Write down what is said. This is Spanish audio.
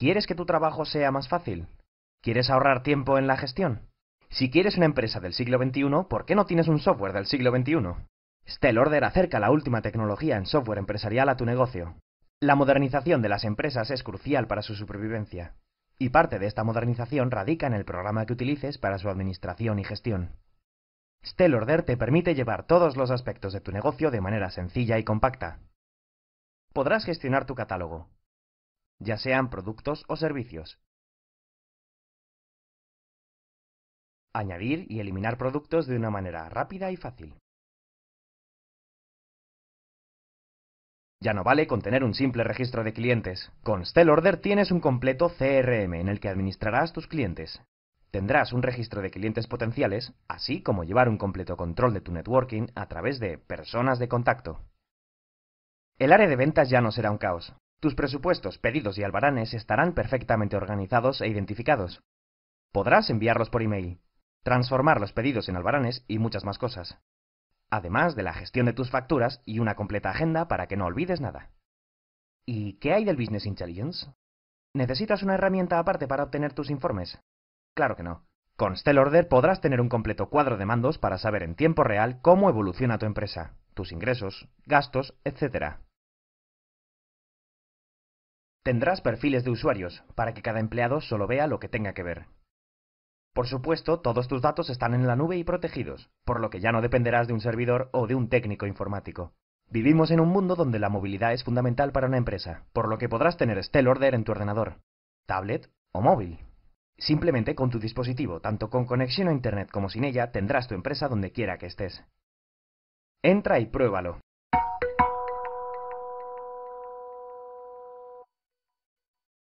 ¿Quieres que tu trabajo sea más fácil? ¿Quieres ahorrar tiempo en la gestión? Si quieres una empresa del siglo XXI, ¿por qué no tienes un software del siglo XXI? Order acerca la última tecnología en software empresarial a tu negocio. La modernización de las empresas es crucial para su supervivencia, y parte de esta modernización radica en el programa que utilices para su administración y gestión. Stellorder te permite llevar todos los aspectos de tu negocio de manera sencilla y compacta. Podrás gestionar tu catálogo, ya sean productos o servicios. Añadir y eliminar productos de una manera rápida y fácil. Ya no vale con tener un simple registro de clientes. Con Stellorder tienes un completo CRM en el que administrarás tus clientes. Tendrás un registro de clientes potenciales, así como llevar un completo control de tu networking a través de personas de contacto. El área de ventas ya no será un caos. Tus presupuestos, pedidos y albaranes estarán perfectamente organizados e identificados. Podrás enviarlos por email, transformar los pedidos en albaranes y muchas más cosas. Además de la gestión de tus facturas y una completa agenda para que no olvides nada. ¿Y qué hay del Business Intelligence? ¿Necesitas una herramienta aparte para obtener tus informes? Claro que no. Con Stellorder podrás tener un completo cuadro de mandos para saber en tiempo real cómo evoluciona tu empresa, tus ingresos, gastos, etc. Tendrás perfiles de usuarios, para que cada empleado solo vea lo que tenga que ver. Por supuesto, todos tus datos están en la nube y protegidos, por lo que ya no dependerás de un servidor o de un técnico informático. Vivimos en un mundo donde la movilidad es fundamental para una empresa, por lo que podrás tener Order en tu ordenador, tablet o móvil. Simplemente con tu dispositivo, tanto con conexión a Internet como sin ella, tendrás tu empresa donde quiera que estés. Entra y pruébalo.